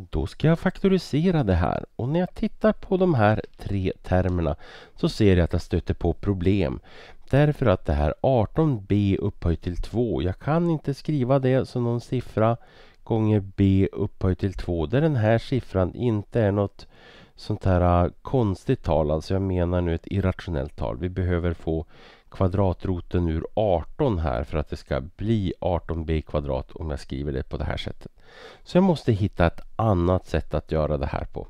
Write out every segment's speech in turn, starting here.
Då ska jag faktorisera det här och när jag tittar på de här tre termerna så ser jag att jag stöter på problem. Därför att det här 18b upphöjt till 2, jag kan inte skriva det som någon siffra gånger b upphöjt till 2 där den här siffran inte är något sånt här äh, konstigt tal, alltså jag menar nu ett irrationellt tal. Vi behöver få kvadratroten ur 18 här för att det ska bli 18b kvadrat om jag skriver det på det här sättet. Så jag måste hitta ett annat sätt att göra det här på.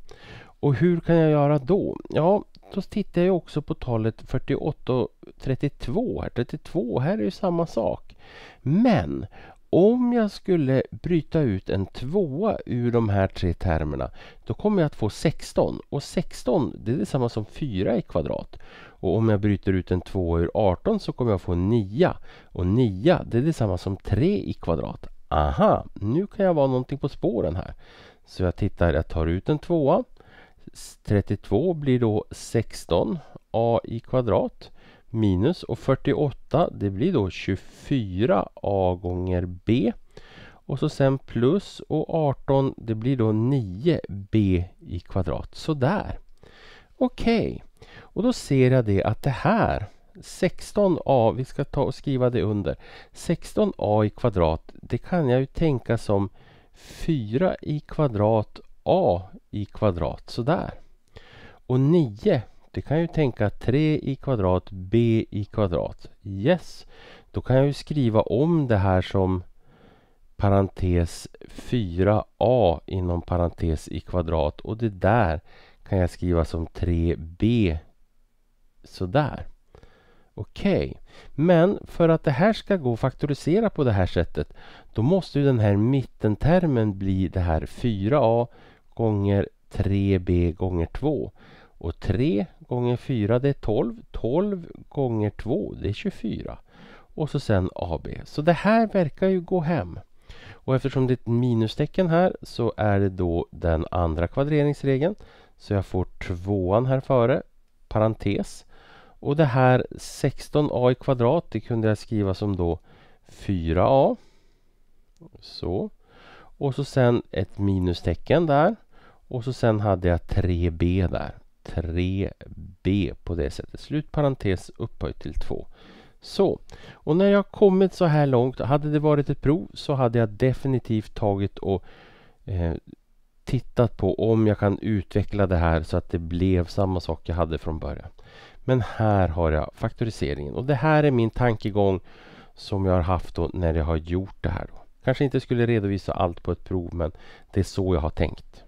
Och hur kan jag göra då? Ja, då tittar jag också på talet 48 och 32. Här. 32, här är ju samma sak. Men om jag skulle bryta ut en tvåa ur de här tre termerna då kommer jag att få 16 och 16 det är detsamma som 4 i kvadrat. Och om jag bryter ut en tvåa ur 18 så kommer jag få 9 och 9 det är detsamma som 3 i kvadrat. Aha, nu kan jag vara någonting på spåren här. Så jag tittar, jag tar ut en tvåa. 32 blir då 16 a i kvadrat minus och 48 det blir då 24 a gånger b. Och så sen plus och 18 det blir då 9b i kvadrat. Sådär. Okej. Okay. Och då ser jag det att det här 16a, vi ska ta och skriva det under. 16a i kvadrat, det kan jag ju tänka som 4 i kvadrat a i kvadrat, sådär. Och 9, det kan jag ju tänka 3 i kvadrat b i kvadrat. Yes, då kan jag ju skriva om det här som parentes 4a inom parentes i kvadrat och det där kan jag skriva som 3b sådär. Okej, okay. men för att det här ska gå att faktorisera på det här sättet då måste ju den här mittentermen bli det här 4a gånger 3b gånger 2. Och 3 gånger 4 det är 12. 12 gånger 2 det är 24. Och så sen AB. Så det här verkar ju gå hem. Och eftersom det är ett minustecken här så är det då den andra kvadreringsregeln. Så jag får tvåan här före, parentes. Och det här 16a i kvadrat det kunde jag skriva som då 4a. Så. Och så sen ett minustecken där. Och så sen hade jag 3b där. 3b på det sättet. Slut parentes upphöjt till 2. Så. Och när jag kommit så här långt, hade det varit ett prov så hade jag definitivt tagit och eh, tittat på om jag kan utveckla det här så att det blev samma sak jag hade från början. Men här har jag faktoriseringen och det här är min tankegång som jag har haft när jag har gjort det här. Då. Kanske inte skulle redovisa allt på ett prov men det är så jag har tänkt.